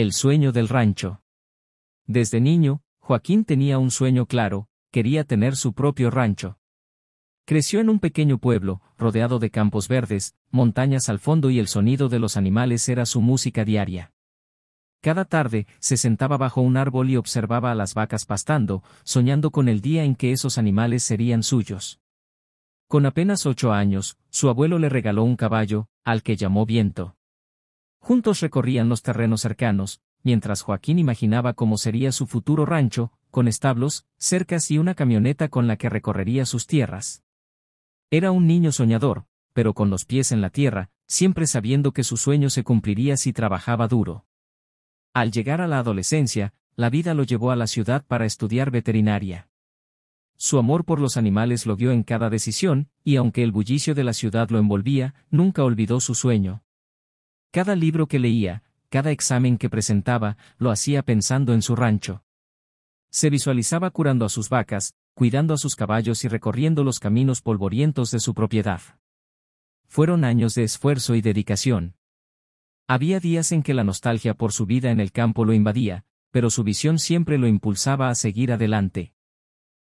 El sueño del rancho. Desde niño, Joaquín tenía un sueño claro, quería tener su propio rancho. Creció en un pequeño pueblo, rodeado de campos verdes, montañas al fondo y el sonido de los animales era su música diaria. Cada tarde, se sentaba bajo un árbol y observaba a las vacas pastando, soñando con el día en que esos animales serían suyos. Con apenas ocho años, su abuelo le regaló un caballo, al que llamó viento. Juntos recorrían los terrenos cercanos, mientras Joaquín imaginaba cómo sería su futuro rancho, con establos, cercas y una camioneta con la que recorrería sus tierras. Era un niño soñador, pero con los pies en la tierra, siempre sabiendo que su sueño se cumpliría si trabajaba duro. Al llegar a la adolescencia, la vida lo llevó a la ciudad para estudiar veterinaria. Su amor por los animales lo vio en cada decisión, y aunque el bullicio de la ciudad lo envolvía, nunca olvidó su sueño. Cada libro que leía, cada examen que presentaba, lo hacía pensando en su rancho. Se visualizaba curando a sus vacas, cuidando a sus caballos y recorriendo los caminos polvorientos de su propiedad. Fueron años de esfuerzo y dedicación. Había días en que la nostalgia por su vida en el campo lo invadía, pero su visión siempre lo impulsaba a seguir adelante.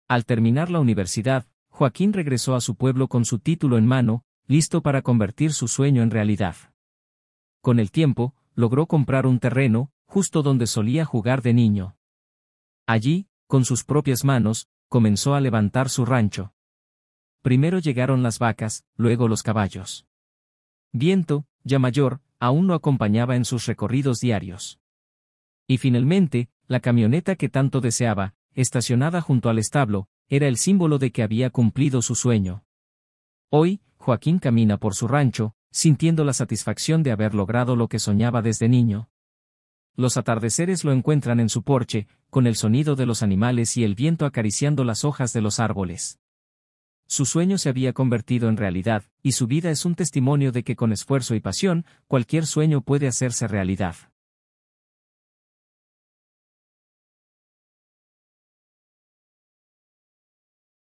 Al terminar la universidad, Joaquín regresó a su pueblo con su título en mano, listo para convertir su sueño en realidad. Con el tiempo, logró comprar un terreno, justo donde solía jugar de niño. Allí, con sus propias manos, comenzó a levantar su rancho. Primero llegaron las vacas, luego los caballos. Viento, ya mayor, aún lo acompañaba en sus recorridos diarios. Y finalmente, la camioneta que tanto deseaba, estacionada junto al establo, era el símbolo de que había cumplido su sueño. Hoy, Joaquín camina por su rancho, sintiendo la satisfacción de haber logrado lo que soñaba desde niño. Los atardeceres lo encuentran en su porche, con el sonido de los animales y el viento acariciando las hojas de los árboles. Su sueño se había convertido en realidad, y su vida es un testimonio de que con esfuerzo y pasión, cualquier sueño puede hacerse realidad.